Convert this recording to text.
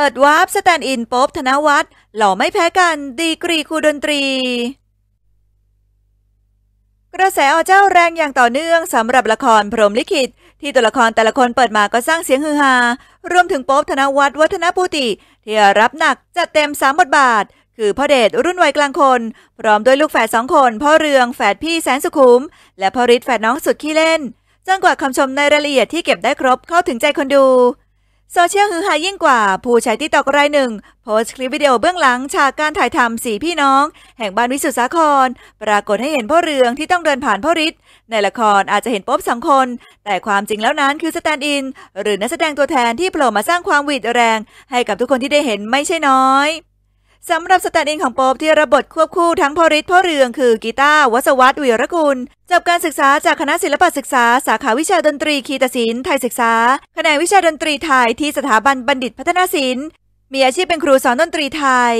เปิดวาร์ปสแตนด์อินป๊บธนวัฒน์หล่อไม่แพ้กันดีกรีครูดนตรี กระแสอเจ้าแรงอย่างต่อเนื่องสำหรับละครพรหมลิขิต ที่ตัวละครแต่ละคนเปิดมาก็สร้างเสียงฮือฮารวมถึงป๊บธนวัฒน์วัฒนภูติ ที่รับหนักจัดเต็มสามบทบาท คือพ่อเดชรุ่นวัยกลางคน พร้อมด้วยลูกแฝดสองคน พ่อเรืองแฝดพี่แสนสุขุม และพ่อฤทธิ์แฝดน้องสุดขี้เล่นจนกว่าคำชมในรายละเอียดที่เก็บได้ครบเข้าถึงใจคนดูโซเชียลฮือฮายิ่งกว่าผู้ใช้ติ๊กตอกรายหนึ่งโพสต์คลิปวิดีโอเบื้องหลังฉากการถ่ายทำสีพี่น้อง แห่งบ้านวิสุทธสาคร ปรากฏให้เห็นพ่อเรืองที่ต้องเดินผ่านพ่อฤทธิ์ในละครอาจจะเห็นป๊อบสองคนแต่ความจริงแล้วนั้นคือสแตนด์อิน หรือนักแสดงตัวแทนที่โผล่มาสร้างความหวิดแรง ให้กับทุกคนที่ได้เห็นไม่ใช่น้อยสำหรับสแตนด์อินของป๊บที่ระบทควบคู่ทั้งพอริศพ่อเรืองคือกีตาร์วัสวัตวิรกุลจบการศึกษาจากคณะศิลปศึกษา สาขาวิชาดนตรีคีตศิลป์ไทยศึกษาแขนงวิชาดนตรีไทย ที่สถาบันบัณฑิตพัฒนาศิลป์ มีอาชีพเป็นครูสอนดนตรีไทย